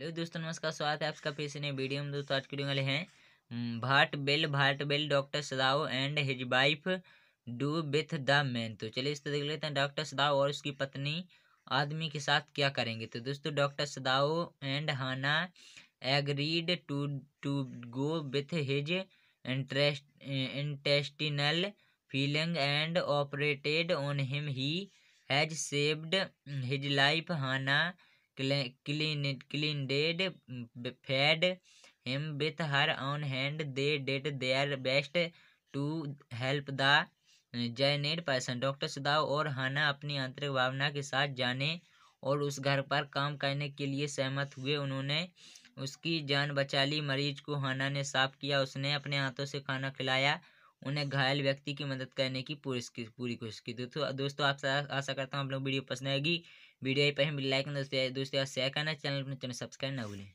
Hello दोस्तों नमस्कार स्वागत है आपका फिर से नए वीडियो में दोस्तों आज के वाले हैं भाट बेल भाट बेल doctor Sadao and his wife do with the man तो चलिए इस तो देख लेते हैं डॉक्टर सदाओ और उसकी पत्नी आदमी के साथ क्या करेंगे तो दोस्तों doctor Sadao and Hana agreed to to go with his interest intestinal feeling and operated on him he has saved his life Hana clean, cleaned, fed him with her own hand. They did their best to help the person doctor Sadao और Hana अपनी आंतरिक भावना के साथ जाने और उस घर पर काम करने के लिए सहमत हुए उन्होंने उसकी जान बचा ली मरीज को हाना ने साफ किया उसने अपने हाथों से खाना खिलाया उन्हें घायल व्यक्ति की मदद करने की पूरी पूरी कोशिश की दोस्तों दोस्तों आप आशा करता हूँ आप लोग वीडियो पसंद आएगी वीडियो पर ही लाइक दोस्तों दोस्तों शेयर करना चैनल अपने चैनल सब्सक्राइब ना भूलें